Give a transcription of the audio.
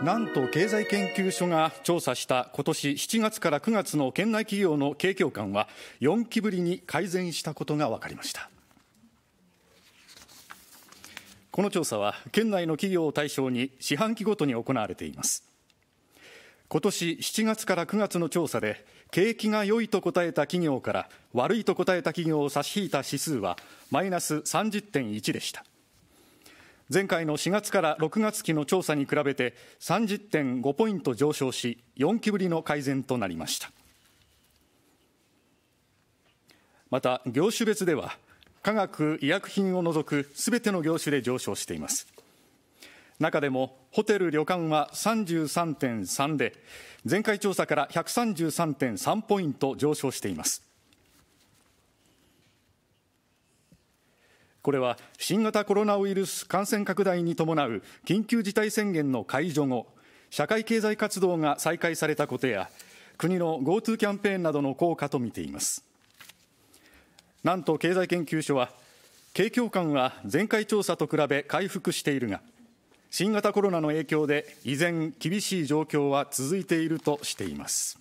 なんと経済研究所が調査した今年7月から9月の県内企業の景況感は4期ぶりに改善したことが分かりましたこの調査は県内の企業を対象に四半期ごとに行われています今年7月から9月の調査で景気が良いと答えた企業から悪いと答えた企業を差し引いた指数はマイナス30.1でした前回の4月から6月期の調査に比べて30.5ポイント上昇し4期ぶりの改善となりましたまた業種別では化学・医薬品を除くすべての業種で上昇しています中でもホテル・旅館は33.3で前回調査から133.3ポイント上昇していますこれは新型コロナウイルス感染拡大に伴う緊急事態宣言の解除後、社会経済活動が再開されたことや、国の GoTo キャンペーンなどの効果と見ています。なんと経済研究所は、景況感は前回調査と比べ回復しているが、新型コロナの影響で依然厳しい状況は続いているとしています。